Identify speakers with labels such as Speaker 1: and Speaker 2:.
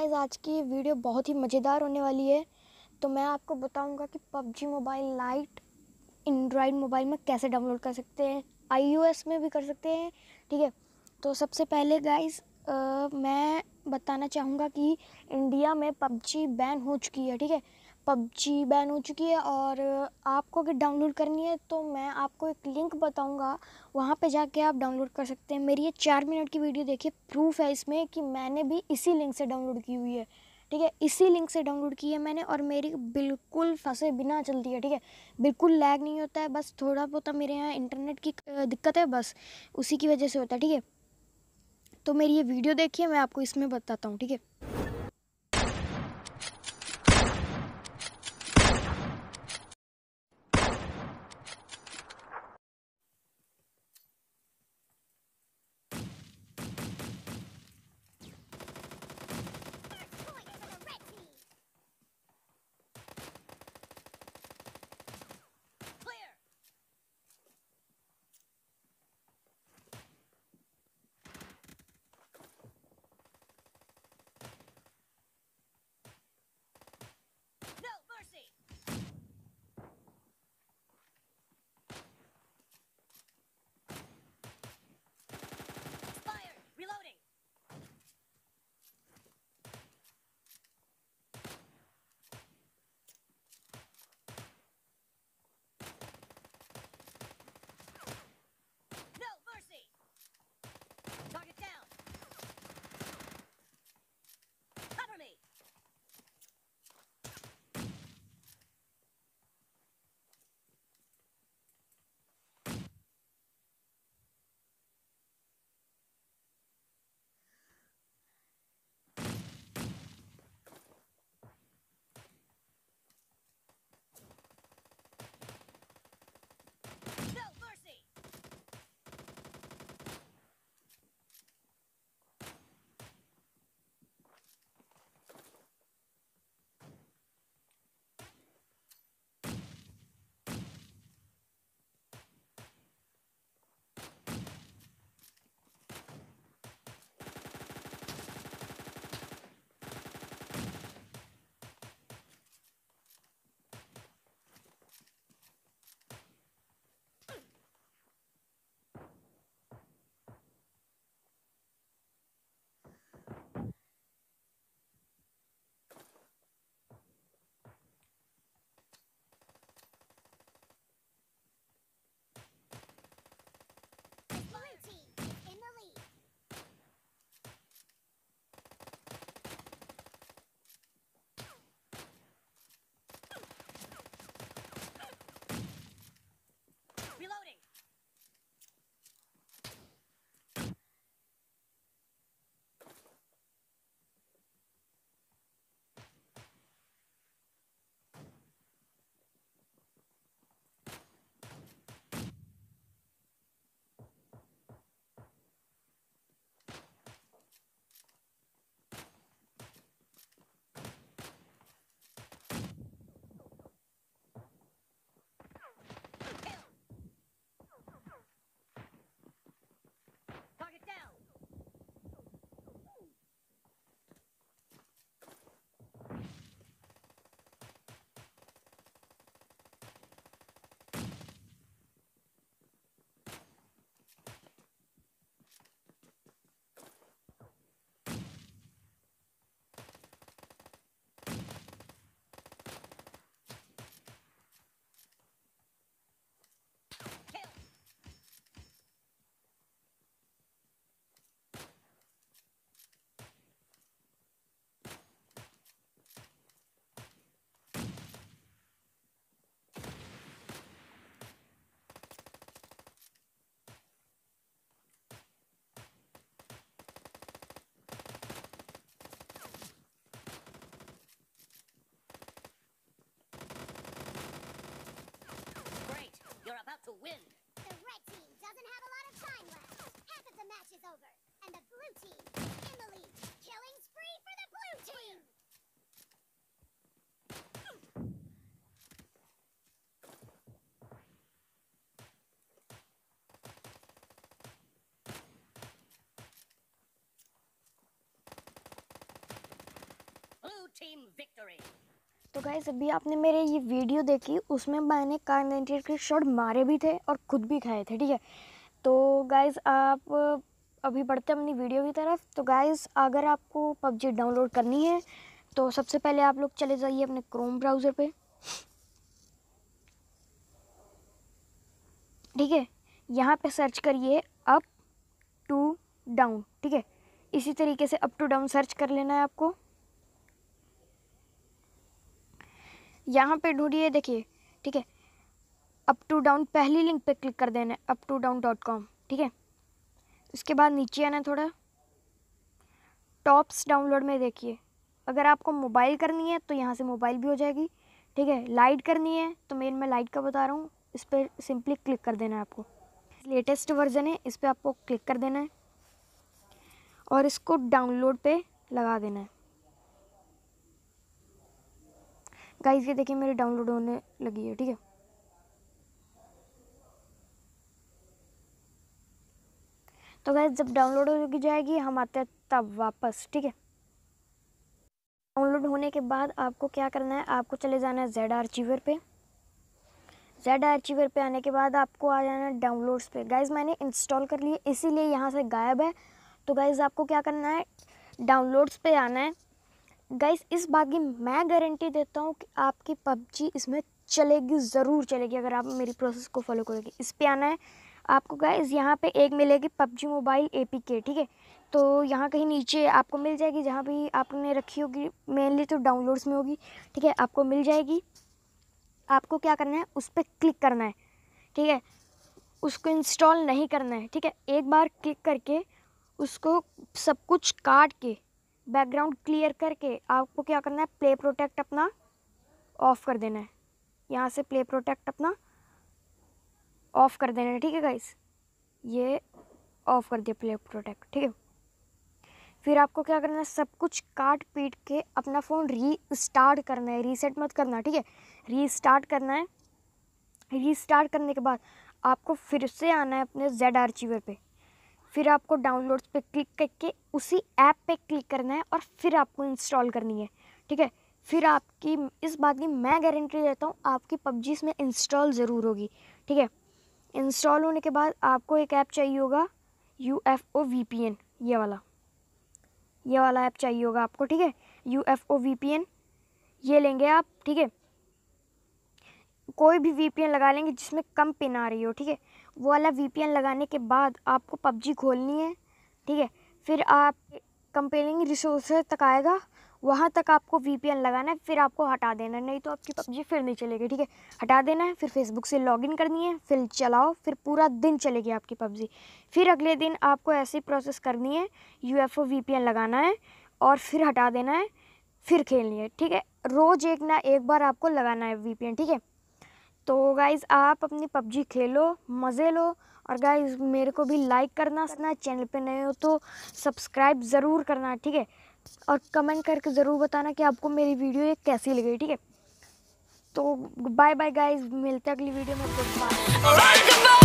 Speaker 1: guys आज की video बहुत ही मज़ेदार होने वाली है तो मैं आपको बताऊंगा कि PUBG mobile lite android mobile में कैसे डाउनलोड कर सकते हैं आईओएस में भी कर सकते हैं ठीक है तो सबसे पहले गाइज मैं बताना चाहूँगा कि इंडिया में पबजी बैन हो चुकी है ठीक है पबजी बैन हो चुकी है और आपको अगर डाउनलोड करनी है तो मैं आपको एक लिंक बताऊंगा वहाँ पे जाके आप डाउनलोड कर सकते हैं मेरी ये चार मिनट की वीडियो देखिए प्रूफ है इसमें कि मैंने भी इसी लिंक से डाउनलोड की हुई है ठीक है इसी लिंक से डाउनलोड की है मैंने और मेरी बिल्कुल फंसे बिना चलती है ठीक है बिल्कुल लैग नहीं होता है बस थोड़ा बहुत मेरे यहाँ इंटरनेट की दिक्कत है बस उसी की वजह से होता है ठीक है तो मेरी ये वीडियो देखिए मैं आपको इसमें बताता हूँ ठीक है तो गाइज़ अभी आपने मेरे ये वीडियो देखी उसमें मैंने कार नाइनटी के शॉट मारे भी थे और खुद भी खाए थे ठीक है तो गाइज आप अभी बढ़ते अपनी वीडियो की तरफ तो गाइज़ अगर आपको पबजी डाउनलोड करनी है तो सबसे पहले आप लोग चले जाइए अपने क्रोम ब्राउज़र पे ठीक है यहाँ पे सर्च करिए अप टू डाउन ठीक है इसी तरीके से अप टू डाउन सर्च कर लेना है आपको यहाँ पे ढूंढिए देखिए ठीक है अप टू डाउन पहली लिंक पे क्लिक कर देना है up to down dot com ठीक है उसके बाद नीचे आना थोड़ा टॉप्स डाउनलोड में देखिए अगर आपको मोबाइल करनी है तो यहाँ से मोबाइल भी हो जाएगी ठीक है लाइट करनी है तो मेन मैं लाइट का बता रहा हूँ इस पर सिंपली क्लिक कर देना है आपको लेटेस्ट वर्जन है इस पर आपको क्लिक कर देना है और इसको डाउनलोड पे लगा देना है गाइस ये देखिए मेरी डाउनलोड होने लगी है ठीक है तो गाइस जब डाउनलोड हो जाएगी हम आते हैं तब वापस ठीक है डाउनलोड होने के बाद आपको क्या करना है आपको चले जाना है जेड आर्चीवर पे जेड आर्चीवर पे आने के बाद आपको आ जाना है डाउनलोड्स पे गाइज मैंने इंस्टॉल कर लिए इसीलिए यहाँ से गायब है तो गाइज आपको क्या करना है डाउनलोड्स पे आना है गाइस इस बात की मैं गारंटी देता हूँ कि आपकी पबजी इसमें चलेगी ज़रूर चलेगी अगर आप मेरी प्रोसेस को फॉलो करोगे इस पर आना है आपको गाइस यहाँ पे एक मिलेगी पबजी मोबाइल ए के ठीक है तो यहाँ कहीं नीचे आपको मिल जाएगी जहाँ भी आपने रखी होगी मेनली तो डाउनलोड्स में होगी ठीक है आपको मिल जाएगी आपको क्या करना है उस पर क्लिक करना है ठीक है उसको इंस्टॉल नहीं करना है ठीक है एक बार क्लिक करके उसको सब कुछ काट के बैकग्राउंड क्लियर करके आपको क्या करना है प्ले प्रोटेक्ट अपना ऑफ़ कर देना है यहाँ से प्ले प्रोटेक्ट अपना ऑफ़ कर देना है ठीक है गाइस ये ऑफ़ कर दिया प्ले प्रोटेक्ट ठीक है फिर आपको क्या करना है सब कुछ काट पीट के अपना फ़ोन री स्टार्ट करना है रीसेट मत करना ठीक है री स्टार्ट करना है रीस्टार्ट करने के बाद आपको फिर से आना है अपने जेड आर्चीवर पर फिर आपको डाउनलोड्स पे क्लिक करके उसी ऐप पे क्लिक करना है और फिर आपको इंस्टॉल करनी है ठीक है फिर आपकी इस बात की मैं गारंटी देता हूँ आपकी पबजी इसमें इंस्टॉल ज़रूर होगी ठीक है इंस्टॉल होने के बाद आपको एक ऐप चाहिए होगा U F O V P N ये वाला ये वाला ऐप चाहिए होगा आपको ठीक है U F O V P N ये लेंगे आप ठीक है कोई भी वी पी एन लगा लेंगे जिसमें कम पिन आ रही हो ठीक है वो वाला वी लगाने के बाद आपको पबजी खोलनी है ठीक है फिर आप कंपेलिंग रिसोर्स तक आएगा वहाँ तक आपको वी लगाना है फिर आपको हटा देना है नहीं तो आपकी पबजी फिर नहीं चलेगी ठीक है हटा देना है फिर फेसबुक से लॉगिन करनी है फिर चलाओ फिर पूरा दिन चलेगी आपकी पबजी फिर अगले दिन आपको ऐसी प्रोसेस करनी है यू एफ ओ लगाना है और फिर हटा देना है फिर खेलनी है ठीक है रोज़ एक ना एक बार आपको लगाना है वी ठीक है तो गाइज़ आप अपनी पबजी खेलो मज़े लो और गाइज मेरे को भी लाइक करना सुना चैनल पे नए हो तो सब्सक्राइब ज़रूर करना ठीक है और कमेंट करके ज़रूर बताना कि आपको मेरी वीडियो ये कैसी लगी ठीक है तो बाय बाय गाइज मिलते अगली वीडियो में